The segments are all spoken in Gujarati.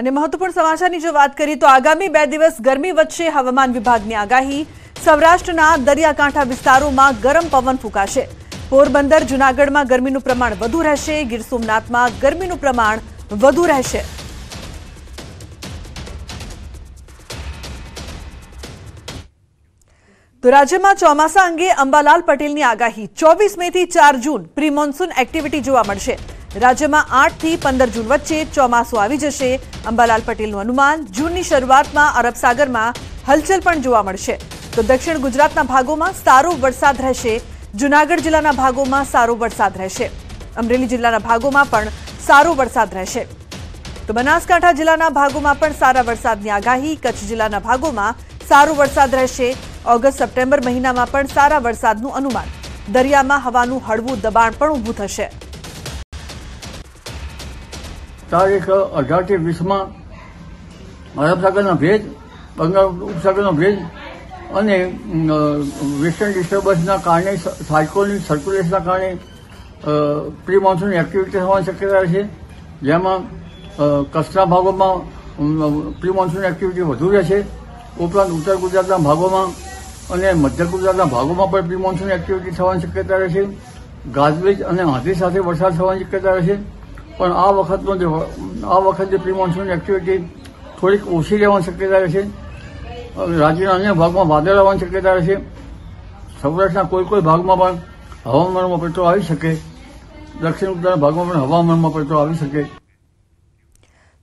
અને મહત્વપૂર્ણ સમાચારની જો વાત કરીએ તો આગામી બે દિવસ ગરમી વચ્ચે હવામાન વિભાગની આગાહી સૌરાષ્ટ્રના દરિયાકાંઠા વિસ્તારોમાં ગરમ પવન ફૂંકાશે પોરબંદર જૂનાગઢમાં ગરમીનું પ્રમાણ વધુ રહેશે ગીર સોમનાથમાં ગરમીનું પ્રમાણ વધુ રહેશે તો રાજ્યમાં ચોમાસા અંગે અંબાલાલ પટેલની આગાહી ચોવીસ મેથી ચાર જૂન પ્રી મોન્સૂન એક્ટિવિટી જોવા મળશે રાજ્યમાં આઠથી પંદર જૂન વચ્ચે ચોમાસું આવી જશે અંબાલાલ પટેલનું અનુમાન જૂનની શરૂઆતમાં અરબસાગરમાં હલચલ પણ જોવા મળશે તો દક્ષિણ ગુજરાતના ભાગોમાં સારો વરસાદ રહેશે જૂનાગઢ જિલ્લાના ભાગોમાં સારો વરસાદ રહેશે અમરેલી જિલ્લાના ભાગોમાં પણ સારો વરસાદ રહેશે તો બનાસકાંઠા જિલ્લાના ભાગોમાં પણ સારા વરસાદની આગાહી કચ્છ જિલ્લાના ભાગોમાં સારો વરસાદ રહેશે ઓગસ્ટ સપ્ટેમ્બર મહિનામાં પણ સારા વરસાદનું અનુમાન દરિયામાં હવાનું હળવું દબાણ પણ ઊભું થશે તારીખ અઢારથી વીસમાં અરબ સાગરનો ભેજ બંગાળ ઉપસાગરનો ભેજ અને વેસ્ટર્ન ડિસ્ટર્બન્સના કારણે સાયકોનિક સર્ક્યુલેશનના કારણે પ્રી મોન્સૂન એક્ટિવિટી થવાની શક્યતા છે જેમાં કચ્છના ભાગોમાં પ્રી મોન્સૂન એક્ટિવિટી વધુ રહેશે ઉપરાંત ઉત્તર ગુજરાતના ભાગોમાં અને મધ્ય ગુજરાતના ભાગોમાં પણ પ્રી મોન્સૂન એક્ટિવિટી થવાની શક્યતા રહેશે ગાજવીજ અને હાથી સાથે વરસાદ થવાની શક્યતા રહેશે પણ આ વખતનો જે આ વખત જે પ્રી એક્ટિવિટી થોડીક ઓછી રહેવાની શક્યતા રહેશે રાજ્યના અન્ય ભાગમાં વાદળ આવવાની શક્યતા રહેશે સૌરાષ્ટ્રના કોઈ કોઈ ભાગમાં પણ હવામાનમાં પલટો આવી શકે દક્ષિણ ઉત્તરના ભાગમાં પણ હવામાનમાં પલટો આવી શકે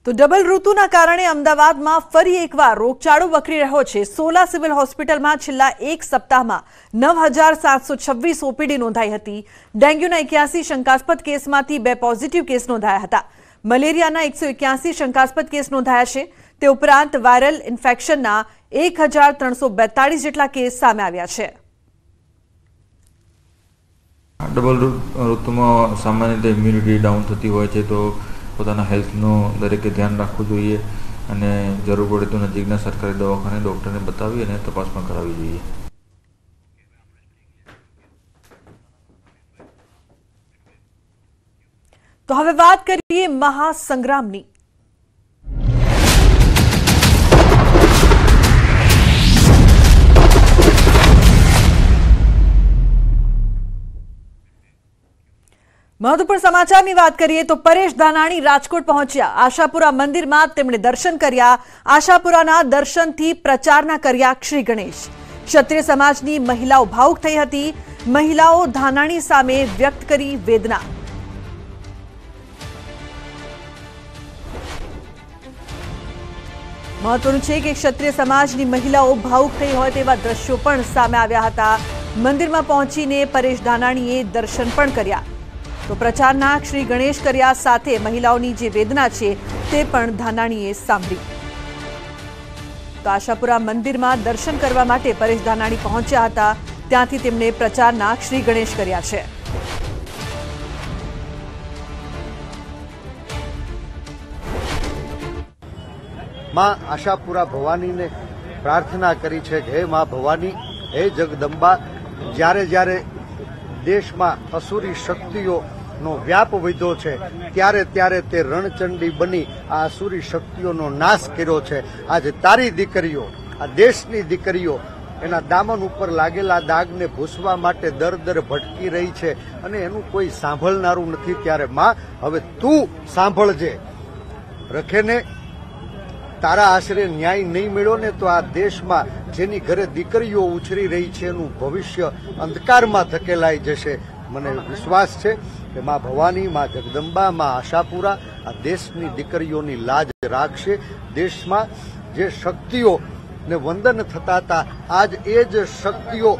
તો ડબલ ઋતુના કારણે અમદાવાદમાં ફરી એકવાર રોગચાળો વકરી રહ્યો છે સોલા સિવિલ હોસ્પિટલમાં છેલ્લા એક સપ્તાહમાં નવ હજાર સાતસો છવ્વીસ ઓપીડી નોંધાઈ હતી ડેન્ગ્યુના એક્યાસી શંકાસ્પદ કેસમાંથી બે પોઝિટિવ કેસ નોંધાયા હતા મલેરિયાના એકસો એક્યાસી શંકાસ્પદ કેસ નોંધાયા છે તે ઉપરાંત વાયરલ ઇન્ફેક્શનના એક હજાર ત્રણસો બેતાળીસ જેટલા કેસ સામે આવ્યા છે ડબલ ઋતુમાં સામાન્ય રીતે ઇમ્યુનિટી ડાઉન થતી હોય છે તો પોતાના હેલ્થનું દરેકે ધ્યાન રાખવું જોઈએ અને જરૂર પડે તો નજીકના સરકારી દવાખાને ડૉક્ટરને બતાવી અને તપાસ પણ કરાવવી જોઈએ તો હવે વાત કરીએ મહાસંગ્રામની મહત્વપૂર્ણ સમાચારની વાત કરીએ તો પરેશ ધાનાણી રાજકોટ પહોંચ્યા આશાપુરા મંદિરમાં તેમણે દર્શન કર્યા આશાપુરાના દર્શનથી પ્રચારના કર્યા શ્રી ગણેશ ક્ષત્રિય સમાજની મહિલાઓ ભાવુક થઈ હતી મહિલાઓ ધાનાણી સામે વ્યક્ત કરી વેદના મહત્વનું છે કે ક્ષત્રિય સમાજની મહિલાઓ ભાવુક થઈ હોય તેવા દ્રશ્યો પણ સામે આવ્યા હતા મંદિરમાં પહોંચીને પરેશ ધાનાણીએ દર્શન પણ કર્યા તો પ્રચારના શ્રી ગણેશ કર્યા સાથે મહિલાઓની જે વેદના છે તે પણ ધાનાણીએ સાંભળી તો આશાપુરા મંદિરમાં દર્શન કરવા માટે પરેશ ધાનાણી પહોંચ્યા હતા ત્યાંથી તેમણે પ્રચારના શ્રી ગણેશ કર્યા છે માં આશાપુરા ભવાનીને પ્રાર્થના કરી છે કે હે માં ભવાની હે જગદંબા જ્યારે જ્યારે દેશમાં અસુરી શક્તિઓ નો વ્યાપ વધ્યો છે ત્યારે ત્યારે તે રણચંડી બની આ આસુરી શક્તિઓનો નાશ કર્યો છે આજે તારી દીકરીઓ આ દેશની દીકરીઓ એના દામન ઉપર લાગેલા દાગને ભૂસવા માટે દર દર ભટકી રહી છે અને એનું કોઈ સાંભળનારું નથી ત્યારે માં હવે તું સાંભળજે રખેને તારા આશરે ન્યાય નહીં મળ્યો ને તો આ દેશમાં જેની ઘરે દીકરીઓ ઉછરી રહી છે એનું ભવિષ્ય અંધકારમાં ધકેલાઈ જશે મને વિશ્વાસ છે કે માં ભવાની માં જગદંબા માં આશાપુરા આ દેશની દીકરીઓની લાજ રાખશે દેશમાં જે શક્તિઓ ને વંદન થતા હતા આજ એ જ શક્તિઓ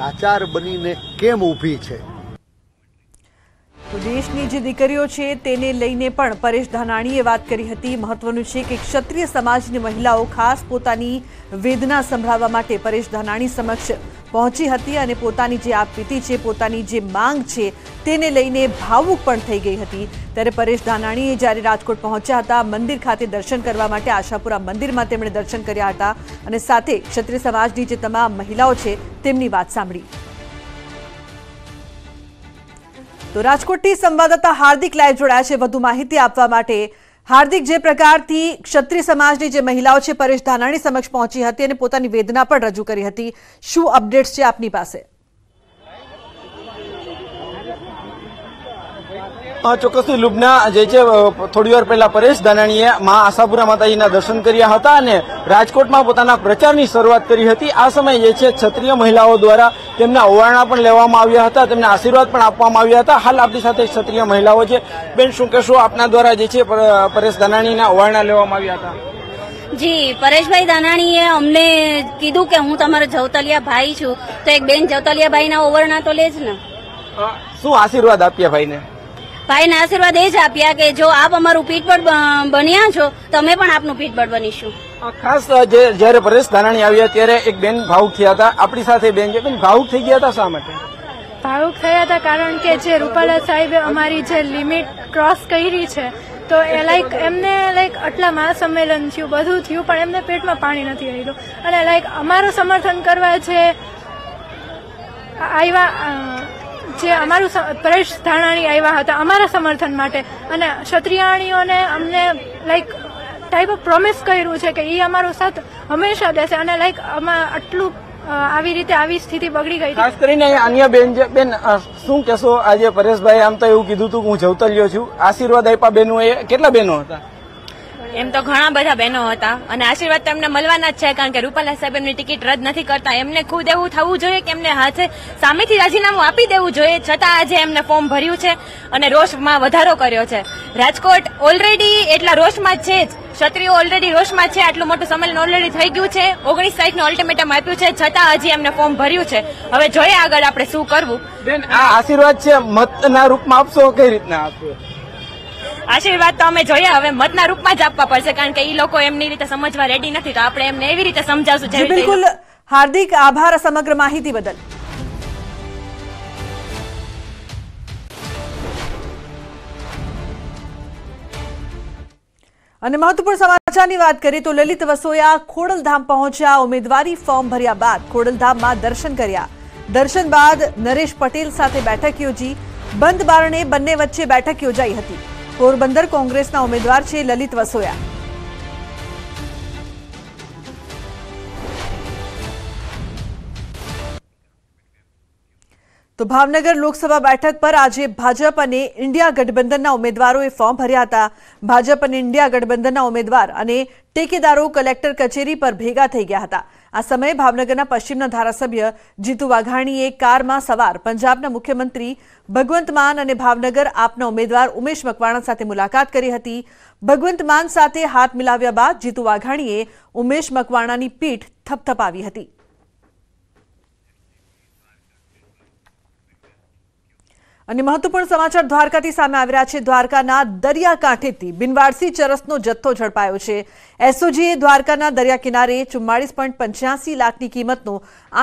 લાચાર બનીને કેમ ઊભી છે દેશની જે દીકરીઓ છે તેને લઈને પણ પરેશ ધાનાણીએ વાત કરી હતી મહત્વનું છે કે ક્ષત્રિય સમાજની મહિલાઓ ખાસ પોતાની વેદના સંભળાવવા માટે પરેશ ધાનાણી સમક્ષ પહોંચી હતી અને પોતાની જે આપવીતી છે પોતાની જે માંગ છે તેને લઈને ભાવુક પણ થઈ ગઈ હતી ત્યારે પરેશ ધાનાણીએ જ્યારે રાજકોટ પહોંચ્યા હતા મંદિર ખાતે દર્શન કરવા માટે આશાપુરા મંદિરમાં તેમણે દર્શન કર્યા હતા અને સાથે ક્ષત્રિય સમાજની જે તમામ મહિલાઓ છે તેમની વાત સાંભળી તો રાજકોટથી સંવાદદાતા હાર્દિક લાઈવ જોડાયા છે વધુ માહિતી આપવા માટે હાર્દિક જે પ્રકારથી ક્ષત્રિય સમાજની જે મહિલાઓ છે પરેશ ધાનાણી સમક્ષ પહોંચી હતી અને પોતાની વેદના પણ રજૂ કરી હતી શું અપડેટ્સ છે આપની પાસે ચોક્કસથી લુબના જે છે થોડી વાર પહેલા પરેશ દાનાણીએ મા આશાપુરા માતાજીના દર્શન કર્યા હતા અને રાજકોટમાં પોતાના પ્રચારની શરૂઆત કરી હતી આ સમયે જે છે ક્ષત્રિય મહિલાઓ દ્વારા તેમના ઓવારણા પણ લેવામાં આવ્યા હતા તેમને આશીર્વાદ પણ આપવામાં આવ્યા હતા હાલ આપણી સાથે ક્ષત્રિય મહિલાઓ છે બેન શું કહેશો આપના દ્વારા જે છે પરેશ દાનાણીના ઓવારણા લેવામાં આવ્યા હતા જી પરેશભાઈ દાનાણીએ અમને કીધું કે હું તમારો જવતલિયા ભાઈ છું તો એક બેન જવતલિયા ભાઈના ઓવરણા તો લે જ ને શું આશીર્વાદ આપ્યા ભાઈને ભાઈને આશીર્વાદ એ જ આપ્યા કે જો આપ અમારું પીઠબળ બન્યા છો તમે પણ આપનું પીઠબળ બનીશું ખાસ જયારે પરેશ ધાનાણી આવ્યા ત્યારે એક બેન ભાવુક થયા હતા આપણી સાથે બેન છે બેન ભાવુક થઈ ગયા હતા શા માટે ભાવુક થયા હતા કારણ કે જે રૂપાલા સાહેબે અમારી જે લિમિટ ક્રોસ કરી છે તો એ લાઈક એમને લાઈક આટલા સંમેલન થયું બધું થયું પણ એમને પેટમાં પાણી નથી રહ્યું અને લાઈક અમારું સમર્થન કરવા છે આવ્યા જે અમારું પરેશ ધાણાણી આવ્યા હતા અમારા સમર્થન માટે અને ક્ષત્રિયાણીઓને અમને લાઈક ટાઈપ ઓફ પ્રોમિસ કર્યું છે કે એ અમારો સાથ હંમેશા દેશે અને લાઈક આમાં આટલું આવી રીતે આવી સ્થિતિ બગડી ગઈ ખાસ કરીને અન્ય બેન બેન શું કેશો આજે પરેશભાઈ આમ તો એવું કીધું હતું કે હું જવતલ્યો છું આશીર્વાદ આપ્યા બેનો એ કેટલા બેનો હતા એમ તો ઘણા બધા બહેનો હતા અને આશીર્વાદ તમને મળવાના જ છે કારણ કે રૂપાલા સાહેબ એમની ટિકિટ રદ નથી કરતા એમને ખુદ એવું થવું જોઈએ કે એમને હાથે સામેથી રાજીનામું આપી દેવું જોઈએ છતાં આજે એમને ફોર્મ ભર્યું છે અને રોષમાં વધારો કર્યો છે રાજકોટ ઓલરેડી એટલા રોષમાં છે જ ક્ષત્રિયો ઓલરેડી રોષમાં છે આટલું મોટું સંમેલન ઓલરેડી થઈ ગયું છે ઓગણીસ તારીખનું અલ્ટિમેટમ આપ્યું છે છતાં હજી એમને ફોર્મ ભર્યું છે હવે જોઈએ આગળ આપણે શું કરવું આ આશીર્વાદ છે મતના રૂપમાં આપશો કઈ રીતના આપશો આશીર્વાદ તો અમે જોઈએ હવે મતના રૂપમાં જ આપવા પડશે કારણ કે એ લોકો એમની રીતે સમજવા રેડી નથી તો આપણે એમને એવી રીતે સમજાવશું બિલકુલ હાર્દિક આભાર સમગ્ર માહિતી બદલ અને મહત્વપૂર્ણ સમાચારની વાત કરીએ તો લલિત વસોયા ખોડલધામ પહોંચ્યા ઉમેદવારી ફોર્મ ભર્યા બાદ ખોડલધામમાં દર્શન કર્યા દર્શન બાદ નરેશ પટેલ સાથે બેઠક યોજી બંધ બારણે બંને વચ્ચે બેઠક યોજાઈ હતી પોરબંદર કોંગ્રેસના ઉમેદવાર છે લલિત વસોયા તો ભાવનગર લોકસભા બેઠક પર આજે ભાજપ અને ઇન્ડિયા ગઠબંધનના ઉમેદવારોએ ફોર્મ ભર્યા હતા ભાજપ અને ઇન્ડિયા ગઠબંધનના ઉમેદવાર અને ટેકેદારો કલેક્ટર કચેરી પર ભેગા થઈ ગયા હતા આ સમયે ભાવનગરના પશ્ચિમના ધારાસભ્ય જીતુ વાઘાણીએ કારમાં સવાર પંજાબના મુખ્યમંત્રી ભગવંત માન અને ભાવનગર આપના ઉમેદવાર ઉમેશ મકવાણા સાથે મુલાકાત કરી હતી ભગવંત માન સાથે હાથ મિલાવ્યા બાદ જીતુ વાઘાણીએ ઉમેશ મકવાણાની પીઠ થપથપાવી હતી અને મહત્વપૂર્ણ સમાચાર દ્વારકાથી સામે આવી રહ્યા છે દ્વારકાના દરિયાકાંઠેથી બિનવારસી ચરસનો જથ્થો ઝડપાયો છે એસઓજીએ દ્વારકાના દરિયા કિનારે ચુમ્માળીસ પોઈન્ટ પંચ્યાસી લાખની કિંમતનો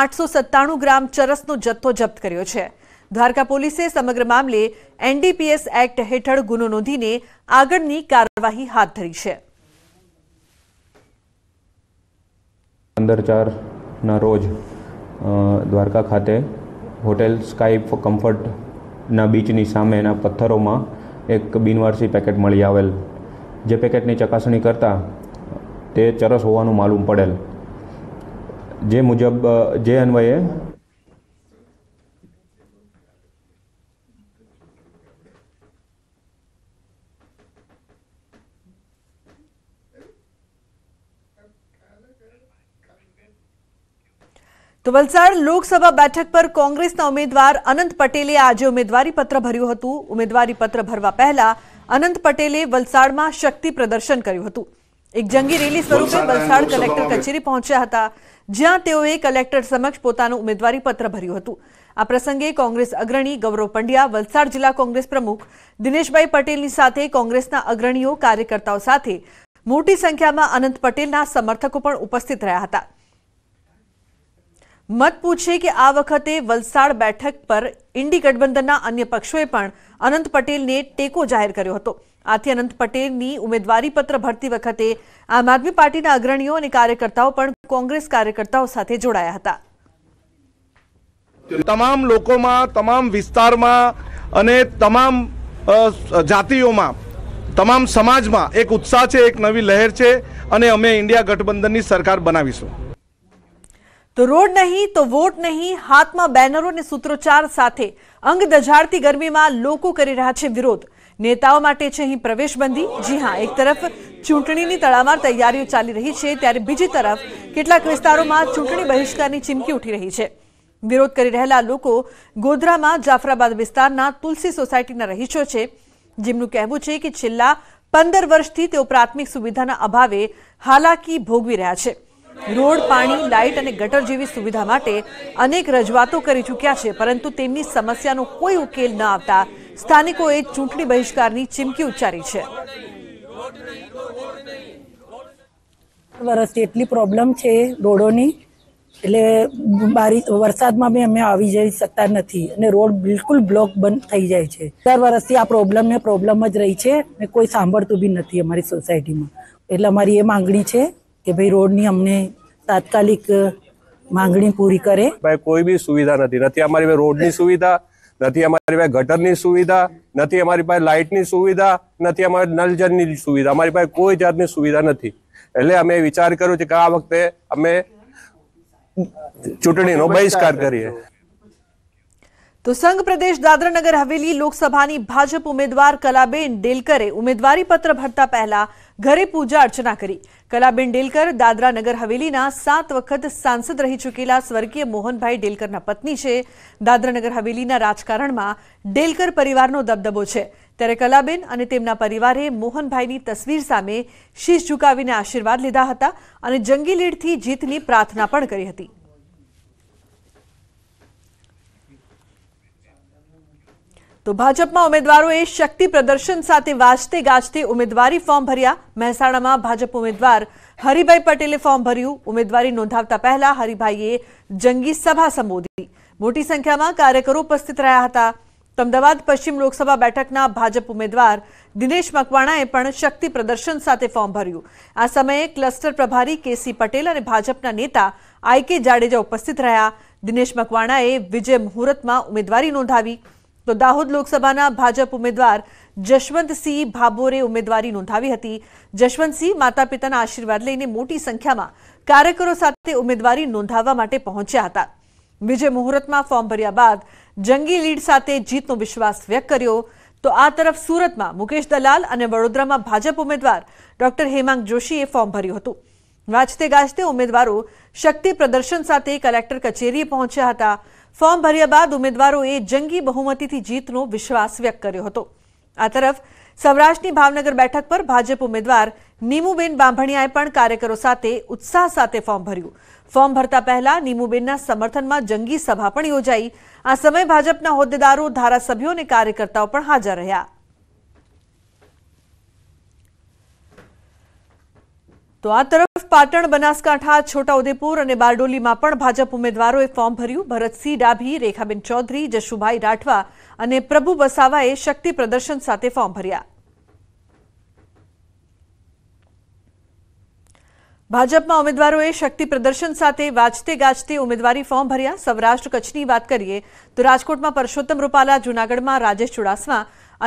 આઠસો સત્તાણું ગ્રામ ચરસનો જથ્થો જપ્ત કર્યો છે દ્વારકા પોલીસે સમગ્ર મામલે એનડીપીએસ એક્ટ હેઠળ ગુનો નોંધીને આગળની કાર્યવાહી હાથ ધરી છે રોજ દ્વારકા ખાતે હોટેલ સ્કાય કમ્ફર્ટ ના બીચની સામેના પથ્થરોમાં એક બિનવારસી પેકેટ મળી આવેલ જે પેકેટની ચકાસણી કરતાં તે ચરસ હોવાનું માલુમ પડેલ જે મુજબ જે અન્વયે તો વલસાડ લોકસભા બેઠક પર કોંગ્રેસના ઉમેદવાર અનંત પટેલે આજે ઉમેદવારી પત્ર ભર્યું હતું ઉમેદવારી પત્ર ભરવા પહેલા અનંત પટેલે વલસાડમાં શક્તિ પ્રદર્શન કર્યું હતું એક જંગી રેલી સ્વરૂપે વલસાડ કલેક્ટર કચેરી પહોંચ્યા હતા જ્યાં તેઓએ કલેક્ટર સમક્ષ પોતાનું ઉમેદવારી પત્ર ભર્યું હતું આ પ્રસંગે કોંગ્રેસ અગ્રણી ગૌરવ પંડ્યા વલસાડ જિલ્લા કોંગ્રેસ પ્રમુખ દિનેશભાઈ પટેલની સાથે કોંગ્રેસના અગ્રણીઓ કાર્યકર્તાઓ સાથે મોટી સંખ્યામાં અનંત પટેલના સમર્થકો પણ ઉપસ્થિત રહ્યા હતા મત પૂછે કે આ વખતે વલસાડ બેઠક પર ઇન્ડી ગઠબંધનના અન્ય પક્ષોએ પણ અનંત પટેલને ટેકો જાહેર કર્યો હતો આથી અનંત પટેલની ઉમેદવારી પત્ર ભરતી વખતે આમ આદમી પાર્ટીના અગ્રણીઓ અને કાર્યકર્તાઓ પણ કોંગ્રેસ કાર્યકર્તાઓ સાથે જોડાયા હતા તમામ લોકોમાં તમામ વિસ્તારમાં અને તમામ જાતિઓમાં તમામ સમાજમાં એક ઉત્સાહ છે એક નવી લહેર છે અને અમે ઇન્ડિયા ગઠબંધનની સરકાર બનાવીશું તો રોડ નહીં તો વોટ નહીં હાથમાં બેનરો અને સૂત્રોચ્ચાર સાથે અંગ દઝાડતી ગરમીમાં લોકો કરી રહ્યા છે વિરોધ નેતાઓ માટે છે અહીં પ્રવેશબંધી જી હા એક તરફ ચૂંટણીની તળામાર તૈયારીઓ ચાલી રહી છે ત્યારે બીજી તરફ કેટલાક વિસ્તારોમાં ચૂંટણી બહિષ્કારની ચીમકી ઉઠી રહી છે વિરોધ કરી રહેલા લોકો ગોધરામાં જાફરાબાદ વિસ્તારના તુલસી સોસાયટીના રહીશો છે જેમનું કહેવું છે કે છેલ્લા પંદર વર્ષથી તેઓ પ્રાથમિક સુવિધાના અભાવે હાલાકી ભોગવી રહ્યા છે રોડ પાણી લાઇટ અને ગટર જેવી સુવિધા માટે અનેક રજૂઆતો કરી ચૂક્યા છે પરંતુ તેમની સમસ્યાનો કોઈ ઉકેલ ન આવતા સ્થાનિકોએ ચૂંટણી બહિષ્કારની ચીમકી ઉચ્ચારી છે વર્ષથી એટલી પ્રોબ્લેમ છે રોડોની એટલે બારી વરસાદમાં બી અમે આવી જઈ શકતા નથી અને રોડ બિલકુલ બ્લોક બંધ થઈ જાય છે દર વર્ષથી આ પ્રોબ્લેમ ને પ્રોબ્લેમ જ રહી છે ને કોઈ સાંભળતું બી નથી અમારી સોસાયટીમાં એટલે અમારી એ માંગણી છે કે ભાઈ રોડની અમને તાત્કાલિક માંગણી પૂરી કરે ભાઈ કોઈ બી સુવિધા નથી નથી અમારી પાસે રોડની સુવિધા નથી અમારી પાસે ગટરની સુવિધા નથી અમારી પાસે લાઇટની સુવિધા નથી અમારી નલ સુવિધા અમારી પાસે કોઈ જાતની સુવિધા નથી એટલે અમે વિચાર કર્યો છે કે આ વખતે અમે ચૂંટણીનો બહિષ્કાર કરીએ તો સંઘ પ્રદેશ દાદરાનગર હવેલી લોકસભાની ભાજપ ઉમેદવાર કલાબેન ડેલકરે ઉમેદવારી પત્ર ભરતા પહેલા ઘરે પૂજા અર્ચના કરી કલાબેન ડેલકર દાદરા નગર હવેલીના સાત વખત સાંસદ રહી ચૂકેલા સ્વર્ગીય મોહનભાઈ ડેલકરના પત્ની છે દાદરા નગર હવેલીના રાજકારણમાં ડેલકર પરિવારનો દબદબો છે ત્યારે કલાબેન અને તેમના પરિવારે મોહનભાઈની તસવીર સામે શીશ ઝુકાવીને આશીર્વાદ લીધા હતા અને જંગી લીડથી જીતની પ્રાર્થના પણ કરી હતી તો ભાજપમાં ઉમેદવારોએ શક્તિ પ્રદર્શન સાથે વાજતે ગાજતે ઉમેદવારી ફોર્મ ભર્યા મહેસાણામાં ભાજપ ઉમેદવાર હરિભાઈ પટેલે ફોર્મ ભર્યું ઉમેદવારી નોંધાવતા પહેલા હરિભાઈએ જંગી સભા સંબોધી મોટી સંખ્યામાં કાર્યકરો ઉપસ્થિત રહ્યા હતા અમદાવાદ પશ્ચિમ લોકસભા બેઠકના ભાજપ ઉમેદવાર દિનેશ મકવાણાએ પણ શક્તિ પ્રદર્શન સાથે ફોર્મ ભર્યું આ સમયે ક્લસ્ટર પ્રભારી કેસી પટેલ અને ભાજપના નેતા આઈ કે જાડેજા ઉપસ્થિત રહ્યા દિનેશ મકવાણાએ વિજય મુહૂર્તમાં ઉમેદવારી નોંધાવી તો દાહોદ લોકસભાના ભાજપ ઉમેદવાર જશવંત સી ભાબોરે ઉમેદવારી નોંંધાવી હતી જશવંત સી માતા-પિતાના આશીર્વાદ લઈને મોટી સંખ્યામાં કાર્યકરો સાથે ઉમેદવારી નોંંધવા માટે પહોંચ્યા હતા વિજે મહોરતમાં ફોર્મ ભર્યા બાદ જંગી લીડ સાથે જીતનો વિશ્વાસ વ્યક્ત કર્યો તો આ તરફ સુરતમાં મુકેશ દલાલ અને વડોદરામાં ભાજપ ઉમેદવાર ડોક્ટર હેમાંગ જોશીએ ફોર્મ ભર્યું હતું વાજતે ગાજતે ઉમેદવારો શક્તિ પ્રદર્શન સાથે કલેક્ટર કચેરીએ પહોંચ્યા હતા ફોર્મ ભર્યા બાદ ઉમેદવારોએ જંગી બહુમતીથી જીતનો વિશ્વાસ વ્યક્ત કર્યો હતો આ તરફ સૌરાષ્ટ્રની ભાવનગર બેઠક પર ભાજપ ઉમેદવાર નીમુબેન બાંભણિયાએ પણ કાર્યકરો સાથે ઉત્સાહ સાથે ફોર્મ ભર્યું ફોર્મ ભરતા પહેલા નીમુબેનના સમર્થનમાં જંગી સભા પણ યોજાઈ આ સમય ભાજપના હોદ્દેદારો ધારાસભ્યો અને કાર્યકર્તાઓ પણ હાજર રહ્યા તો આ તરફ પાટણ બનાસકાંઠા છોટાઉદેપુર અને બારડોલીમાં પણ ભાજપ ઉમેદવારોએ ફોર્મ ભર્યું ભરતસિંહ ડાભી રેખાબેન ચૌધરી જશુભાઈ રાઠવા અને પ્રભુ બસાવાએ શક્તિ પ્રદર્શન સાથે ફોર્મ ભર્યા ભાજપમાં ઉમેદવારોએ શક્તિ પ્રદર્શન સાથે વાજતે ગાજતે ઉમેદવારી ફોર્મ ભર્યા સૌરાષ્ટ્ર કચ્છની વાત કરીએ તો રાજકોટમાં પરસોત્તમ રૂપાલા જૂનાગઢમાં રાજેશ ચુડાસમા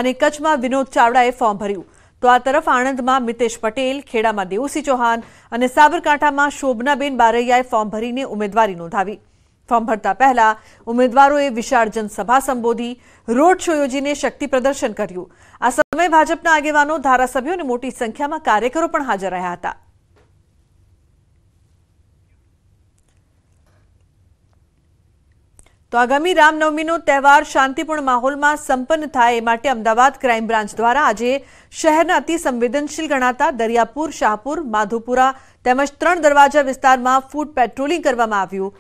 અને કચ્છમાં વિનોદ ચાવડાએ ફોર્મ ભર્યું તો આ તરફ આણંદમાં મિતેશ પટેલ ખેડામાં દેવુસિંહ ચૌહાણ અને સાબરકાંઠામાં શોભનાબેન બારૈયાએ ફોર્મ ભરીને ઉમેદવારી નોંધાવી ફોર્મ ભરતા પહેલા ઉમેદવારોએ વિશાળ જનસભા સંબોધી રોડ શો યોજીને શક્તિ પ્રદર્શન કર્યું આ સમયે ભાજપના આગેવાનો ધારાસભ્યો અને મોટી સંખ્યામાં કાર્યકરો પણ હાજર રહ્યા હતા તો આગામી રામનવમીનો તહેવાર શાંતિપૂર્ણ માહોલમાં સંપન્ન થાય એ માટે અમદાવાદ ક્રાઇમ બ્રાન્ચ દ્વારા આજે શહેરના અતિ સંવેદનશીલ ગણાતા દરિયાપુર શાહપુર માધુપુરા તેમજ ત્રણ દરવાજા વિસ્તારમાં ફૂડ પેટ્રોલિંગ કરવામાં આવ્યું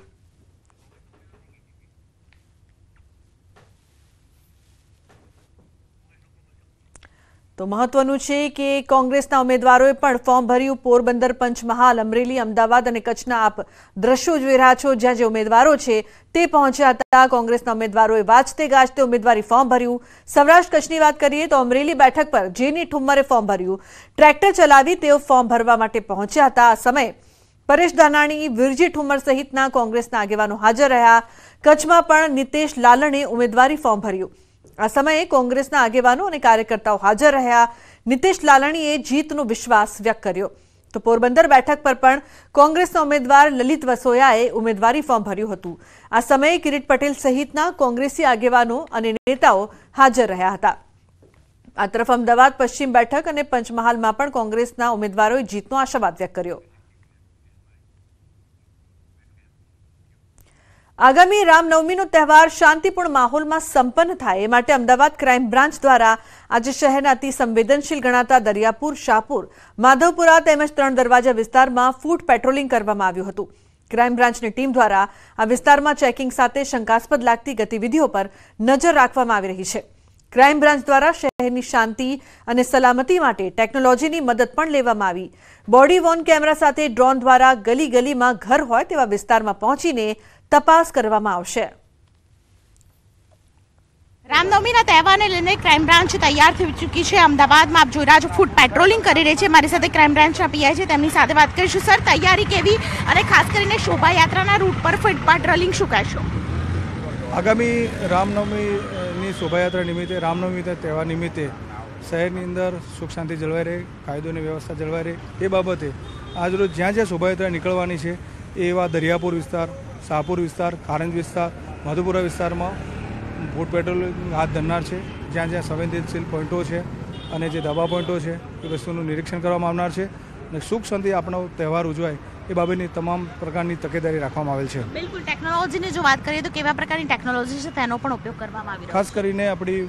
તો મહત્વનું છે કે કોંગ્રેસના ઉમેદવારોએ પણ ફોર્મ ભર્યું પોરબંદર પંચમહાલ અમરેલી અમદાવાદ અને કચ્છના આપ દ્રશ્યો જોઈ રહ્યા છો જ્યાં જે ઉમેદવારો છે તે પહોંચ્યા હતા કોંગ્રેસના ઉમેદવારોએ વાંચતે ગાજતે ઉમેદવારી ફોર્મ ભર્યું સૌરાષ્ટ્ર કચ્છની વાત કરીએ તો અમરેલી બેઠક પર જેની ઠુમ્મરે ફોર્મ ભર્યું ટ્રેક્ટર ચલાવી તેઓ ફોર્મ ભરવા માટે પહોંચ્યા હતા આ સમયે પરેશ દાનાણી વિરજી ઠુમ્મર સહિતના કોંગ્રેસના આગેવાનો હાજર રહ્યા કચ્છમાં પણ નિતેશ લાલણે ઉમેદવારી ફોર્મ ભર્યું આ સમયે કોંગ્રેસના આગેવાનો અને કાર્યકર્તાઓ હાજર રહ્યા નીતિશ લાલણીએ જીતનો વિશ્વાસ વ્યક્ત કર્યો તો પોરબંદર બેઠક પર પણ કોંગ્રેસના ઉમેદવાર લલિત વસોયાએ ઉમેદવારી ફોર્મ ભર્યું હતું આ સમયે કિરીટ પટેલ સહિતના કોંગ્રેસી આગેવાનો અને નેતાઓ હાજર રહ્યા હતા આ તરફ અમદાવાદ પશ્ચિમ બેઠક અને પંચમહાલમાં પણ કોંગ્રેસના ઉમેદવારોએ જીતનો આશાવાદ વ્યક્ત કર્યો આગામી રામ નવમીનો તહેવાર શાંતિપૂર્ણ માહોલમાં સંપન્ન થાય એ માટે અમદાવાદ ક્રાઈમ બ્રાન્ચ દ્વારા આજે શહેરનાતિ સંવેદનશીલ ગણાતા દરિયાપુર શાહપુર માધવપુરા એમ છ ત્રણ દરવાજા વિસ્તારમાં ફૂટ પેટ્રોલિંગ કરવામાં આવ્યું હતું ક્રાઈમ બ્રાન્ચની ટીમ દ્વારા આ વિસ્તારમાં ચેકિંગ સાથે શંકાસ્પદ લાગતી ગતિવિધિઓ પર નજર રાખવામાં આવી રહી છે ક્રાઈમ બ્રાન્ચ દ્વારા શહેરની શાંતિ અને સલામતી માટે ટેકનોલોજીની મદદ પણ લેવામાં આવી બોડી વોર્ન કેમેરા સાથે ડ્રોન દ્વારા ગલીગલીમાં ઘર હોય તેવા વિસ્તારમાં પહોંચીને તપાસ કરવામાં આવશે રામનવમીના તહેવારને લઈને ક્રાઇમ બ્રાન્ચ તૈયાર થઈ ચૂકી છે અમદાવાદમાં આપ જોઈ રહ્યા છો ફૂડ પેટ્રોલિંગ કરી રહી છે મારી સાથે ક્રાઇમ બ્રાન્ચના પીઆઈ છે તેમની સાથે વાત કરીશું સર તૈયારી કેવી અને ખાસ કરીને શોભાયાત્રાના રૂટ પર ફૂડ પેટ્રોલિંગ શું કહેશો આગામી રામનવમીની શોભાયાત્રા નિમિત્તે રામનવમી તહેવાર નિમિત્તે શહેરની અંદર સુખ શાંતિ જળવાઈ રહે કાયદોની વ્યવસ્થા જળવાઈ રહે એ બાબતે આજરોજ જ્યાં જ્યાં શોભાયાત્રા નીકળવાની છે એવા દરિયાપુર વિસ્તાર શાહપુર વિસ્તાર કારંજ વિસ્તાર મધુપુરા વિસ્તારમાં ફૂડ પેટ્રોલ હાથ ધરનાર છે જ્યાં જ્યાં સંવેદનશીલ પોઈન્ટો છે અને જે દબાવ પોઈન્ટો છે એ વસ્તુનું નિરીક્ષણ કરવામાં આવનાર છે અને સુખ શાંતિ આપણો તહેવાર ઉજવાય એ બાબતની તમામ પ્રકારની તકેદારી રાખવામાં આવેલ છે બિલકુલ ટેકનોલોજીની જો વાત કરીએ તો કેવા પ્રકારની ટેકનોલોજી છે તેનો પણ ઉપયોગ કરવામાં આવી ખાસ કરીને આપણી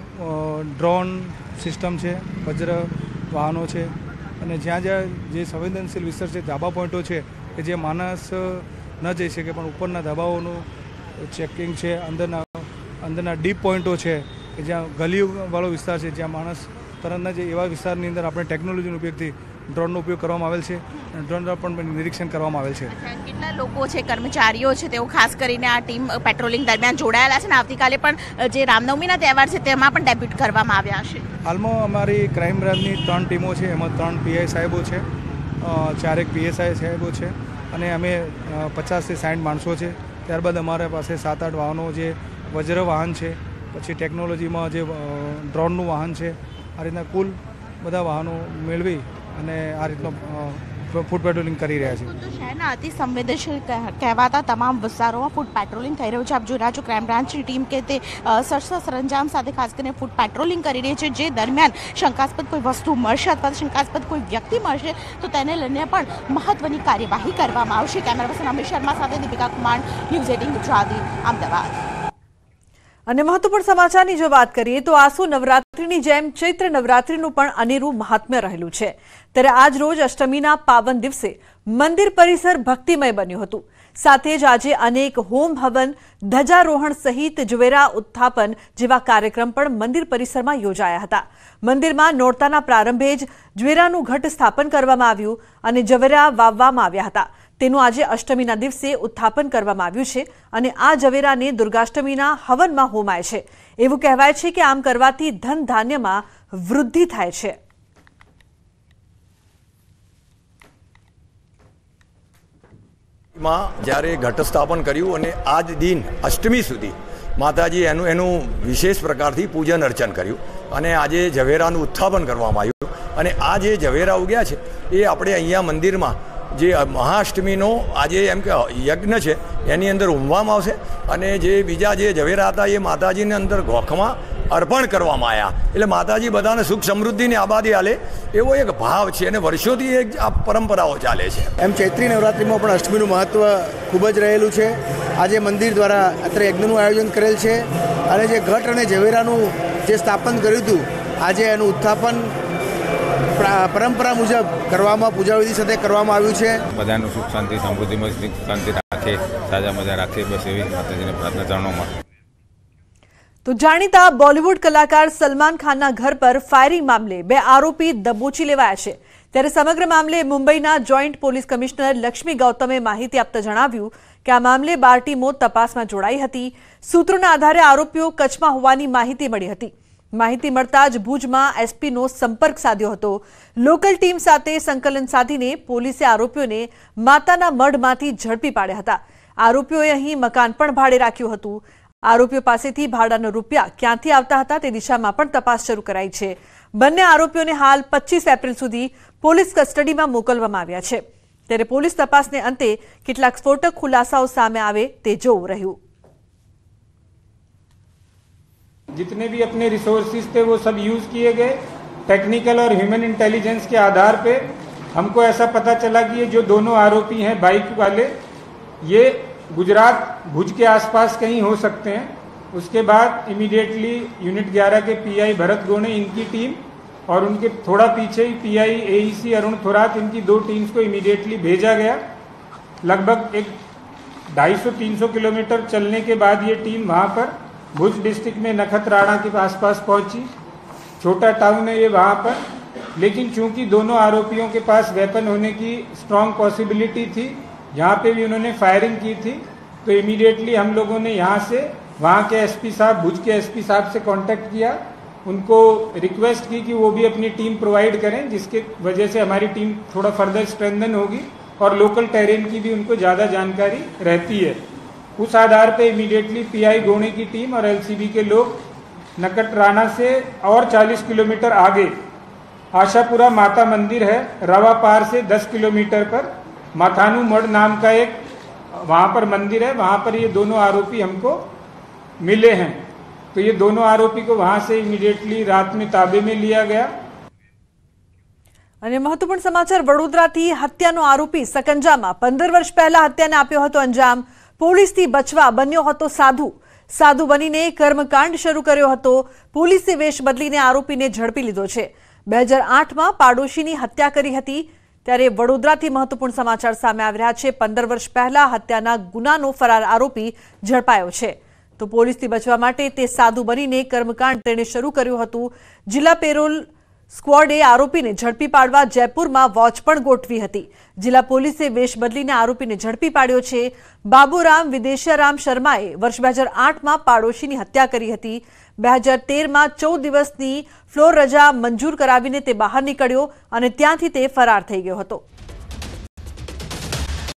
ડ્રોન સિસ્ટમ છે વજ્ર વાહનો છે અને જ્યાં જ્યાં જે સંવેદનશીલ વિસ્તાર છે ધાબા પોઈન્ટો છે કે જે માણસ ન જઈ શકે પણ ઉપરના ધાબાઓનું ચેકિંગ છે અંદરના અંદરના ડીપ પોઈન્ટો છે કે જ્યાં ગલીવાળો વિસ્તાર છે જ્યાં માણસ તરત જ એવા વિસ્તારની અંદર આપણે ટેકનોલોજીનો ઉપયોગથી ડ્રોનનો ઉપયોગ કરવામાં આવેલ છે અને ડ્રોન દ્વારા પણ નિરીક્ષણ કરવામાં આવેલ છે કેટલા લોકો છે કર્મચારીઓ છે તેઓ ખાસ કરીને આ ટીમ પેટ્રોલિંગ દરમિયાન જોડાયેલા છે અને આવતીકાલે પણ જે રામનવમીના તહેવાર છે તેમાં પણ ડેબ્યુટ કરવામાં આવ્યા છે હાલમાં અમારી ક્રાઇમ બ્રાન્ચની ત્રણ ટીમો છે એમાં ત્રણ પીઆઈ સાહેબો છે ચારેક પીએસઆઈ સાહેબો છે અને અમે પચાસથી સાઠ માણસો છે ત્યારબાદ અમારા પાસે સાત આઠ વાહનો જે વજ્ર વાહન છે પછી ટેકનોલોજીમાં જે ડ્રોનનું વાહન છે આ રીતના કુલ બધા વાહનો મેળવી અને આ રીતનો ફૂડ પેટ્રોલિંગ કરી રહ્યા છે શહેરના અતિ સંવેદનશીલ કહેવાતા તમામ વિસ્તારોમાં ફૂડ પેટ્રોલિંગ થઈ રહ્યું છે આપ જોઈ રહ્યા છો ક્રાઇમ બ્રાન્ચની ટીમ કે તે સરસા સરંજામ સાથે ખાસ કરીને ફૂડ પેટ્રોલિંગ કરી રહી છે જે દરમિયાન શંકાસ્પદ કોઈ વસ્તુ મળશે અથવા શંકાસ્પદ કોઈ વ્યક્તિ મળશે તો તેને લઈને પણ મહત્વની કાર્યવાહી કરવામાં આવશે કેમેરા પર્સન અમિત શર્મા સાથે દીપિકા કુમાર ન્યૂઝ એટીન ગુજરાતી અમદાવાદ અને મહત્વપૂર્ણ સમાચારની જો વાત કરીએ તો આસુ નવરાત્રીની જેમ ચૈત્ર નવરાત્રીનું પણ અનેરું મહાત્મ્ય રહેલું છે ત્યારે આજ રોજ અષ્ટમીના પાવન દિવસે મંદિર પરિસર ભક્તિમય બન્યું હતું સાથે જ આજે અનેક હોમ હવન ધજારોહણ સહિત જુવેરા ઉત્થાપન જેવા કાર્યક્રમ પણ મંદિર પરિસરમાં યોજાયા હતા મંદિરમાં નોરતાના પ્રારંભે જ જુવેરાનું ઘટ સ્થાપન કરવામાં આવ્યું અને જવેરા વાવવામાં આવ્યા હતા તેનું આજે અષ્ટમીના દિવસે ઉત્થાપન કરવામાં આવ્યું છે અને આ ઝવેરાને દુર્ગાષ્ટમીના હવનમાં હોમાય છે એવું કહેવાય છે કે આમ કરવાથી ધન ધાન્યમાં વૃદ્ધિ થાય છે માં જ્યારે ઘટસ્થાપન કર્યું અને આજ દિન અષ્ટમી સુધી માતાજી એનું એનું વિશેષ પ્રકારથી પૂજન અર્ચન કર્યું અને આજે ઝવેરાનું ઉત્થાપન કરવામાં આવ્યું અને આ જે ઝવેરા ઉગ્યા છે એ આપણે અહીંયા મંદિરમાં જે મહાષ્ટમીનો આજે એમ કે યજ્ઞ છે એની અંદર ઉમવામાં આવશે અને જે બીજા જે ઝવેરા હતા એ માતાજીને અંદર ગોખમાં અર્પણ કરવામાં આવ્યા એટલે માતાજી બધાને સુખ સમૃદ્ધિની આબાદી આલે એવો એક ભાવ છે અને વર્ષોથી એક આ પરંપરાઓ ચાલે છે એમ ચૈત્રી નવરાત્રિમાં પણ અષ્ટમીનું મહત્ત્વ ખૂબ જ રહેલું છે આજે મંદિર દ્વારા અત્યારે યજ્ઞનું આયોજન કરેલ છે અને જે ઘટ અને ઝવેરાનું જે સ્થાપન કર્યું હતું આજે એનું ઉત્થાપન પરંપરા મુજબ કરવામાં પૂજા વિધિ સાથે કરવામાં આવ્યું છે બધાનું સુખ શાંતિ સમૃદ્ધિમાં શાંતિ રાખે સાજા મજા રાખે બસ એવી માતાજીને પ્રાર્થના ચરણોમાં તો જાણીતા બોલીવુડ કલાકાર સલમાન ખાનના ઘર પર ફાયરિંગ મામલે બે આરોપી દબોચી લેવાયા છે ત્યારે સમગ્ર મામલે મુંબઈના જોઈન્ટ પોલીસ કમિશનર લક્ષ્મી ગૌતમે માહિતી આપતા જણાવ્યું કે આ મામલે બાર ટીમો તપાસમાં જોડાઈ હતી સૂત્રોના આધારે આરોપીઓ કચ્છમાં હોવાની માહિતી મળી હતી માહિતી મળતા જ ભુજમાં એસપીનો સંપર્ક સાધ્યો હતો લોકલ ટીમ સાથે સંકલન સાધીને પોલીસે આરોપીઓને માતાના મઢમાંથી ઝડપી પાડ્યા હતા આરોપીઓએ અહીં મકાન પણ ભાડે રાખ્યું હતું આરોપીઓ પાસેથી ભાડાનો રૂપિયા ક્યાંથી આવતા હતા તે દિશામાં પણ તપાસ શરૂ કરાઈ છે બંને આરોપીઓને હાલ પચીસ એપ્રિલ સુધી પોલીસ કસ્ટડીમાં મોકલવામાં આવ્યા છે ત્યારે પોલીસ તપાસને અંતે કેટલાક સ્ફોટક ખુલાસાઓ સામે આવે તે જોવું રહ્યું जितने भी अपने रिसोर्सेज थे वो सब यूज़ किए गए टेक्निकल और ह्यूमन इंटेलिजेंस के आधार पे हमको ऐसा पता चला कि ये जो दोनों आरोपी हैं बाइक वाले ये गुजरात भुज के आसपास कहीं हो सकते हैं उसके बाद इमीडिएटली यूनिट 11 के पीआई भरत गोणे इनकी टीम और उनके थोड़ा पीछे ही PI AEC e Arun Thorat इनकी दो टीम्स को इमीडिएटली भेजा गया लगभग एक 250-300 किलोमीटर चलने के बाद ये टीम वहाँ पर भुज डिस्ट्रिक्ट में नखतराणा के आसपास पहुंची छोटा टाउन है ये वहाँ पर लेकिन चूंकि दोनों आरोपियों के पास वेपन होने की स्ट्रॉन्ग पॉसिबिलिटी थी जहाँ पे भी उन्होंने फायरिंग की थी तो इमीडिएटली हम लोगों ने यहाँ से वहाँ के एसपी साहब भुज के एसपी साहब से कांटेक्ट किया उनको रिक्वेस्ट की कि वो भी अपनी टीम प्रोवाइड करें जिसके वजह से हमारी टीम थोड़ा फर्दर स्ट्रेंथन होगी और लोकल टेरेन की भी उनको ज़्यादा जानकारी रहती है उस आधार पे इमीडिएटली पीआई गोणी की टीम और एलसीबी के लोग नकटराना से और 40 किलोमीटर आगे आशापुरा माता मंदिर है रवा पार से 10 किलोमीटर पर माथानु मढ़ नाम का एक वहाँ पर मंदिर है वहाँ पर ये दोनों आरोपी हमको मिले हैं तो ये दोनों आरोपी को वहाँ से इमीडिएटली रात में ताबे में लिया गया महत्वपूर्ण समाचार वडोदरा વડોદરાથી હત્યાનો આરોપી સકંજામાં પંદર વર્ષ પહેલા હત્યાને આપ્યો હતો અંજામ પોલીસથી બચવા બન્યો હતો સાધુ સાધુ બનીને કર્મકાંડ શરૂ કર્યો હતો પોલીસે વેશ બદલીને આરોપીને ઝડપી લીધો છે બે હજાર આઠમાં પાડોશીની હત્યા કરી હતી ત્યારે વડોદરાથી મહત્વપૂર્ણ સમાચાર સામે આવી રહ્યા છે પંદર વર્ષ પહેલા હત્યાના ગુનાનો ફરાર આરોપી ઝડપાયો છે તો પોલીસથી બચવા માટે તે સાધુ બનીને કર્મકાંડ તેણે શરૂ કર્યું હતું જિલ્લા પેરોલ સ્ક્વોડે આરોપીને ઝડપી પાડવા જયપુરમાં વોચ પણ ગોઠવી હતી જિલ્લા પોલીસે વેશ બદલીને આરોપીને ઝડપી પાડ્યો છે બાબુરામ વિદેશરામ શર્માએ વર્ષ બે હજાર આઠમાં પાડોશીની હત્યા કરી હતી બે હજાર તેરમાં ચૌદ દિવસની ફ્લોર રજા મંજૂર કરાવીને તે બહાર નીકળ્યો અને ત્યાંથી તે ફરાર થઈ ગયો હતો